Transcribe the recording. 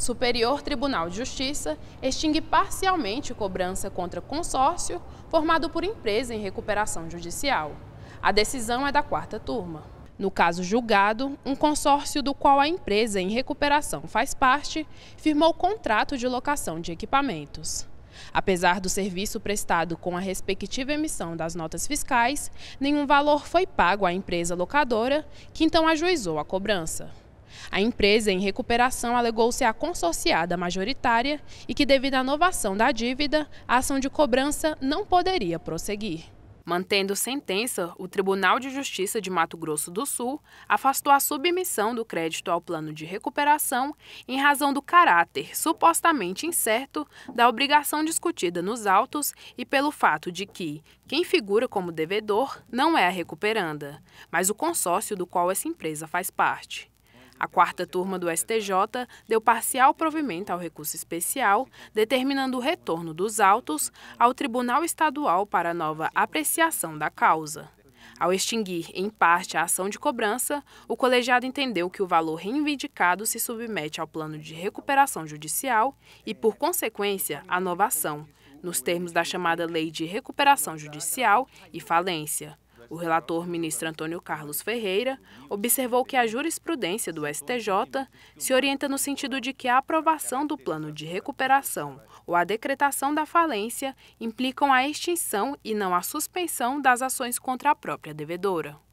Superior Tribunal de Justiça extingue parcialmente cobrança contra consórcio formado por empresa em recuperação judicial. A decisão é da quarta turma. No caso julgado, um consórcio do qual a empresa em recuperação faz parte firmou contrato de locação de equipamentos. Apesar do serviço prestado com a respectiva emissão das notas fiscais, nenhum valor foi pago à empresa locadora, que então ajuizou a cobrança. A empresa em recuperação alegou ser a consorciada majoritária e que, devido à inovação da dívida, a ação de cobrança não poderia prosseguir. Mantendo sentença, o Tribunal de Justiça de Mato Grosso do Sul afastou a submissão do crédito ao plano de recuperação em razão do caráter supostamente incerto da obrigação discutida nos autos e pelo fato de que quem figura como devedor não é a recuperanda, mas o consórcio do qual essa empresa faz parte. A quarta turma do STJ deu parcial provimento ao recurso especial, determinando o retorno dos autos ao Tribunal Estadual para nova apreciação da causa. Ao extinguir, em parte, a ação de cobrança, o colegiado entendeu que o valor reivindicado se submete ao plano de recuperação judicial e, por consequência, à nova ação, nos termos da chamada Lei de Recuperação Judicial e Falência. O relator ministro Antônio Carlos Ferreira observou que a jurisprudência do STJ se orienta no sentido de que a aprovação do plano de recuperação ou a decretação da falência implicam a extinção e não a suspensão das ações contra a própria devedora.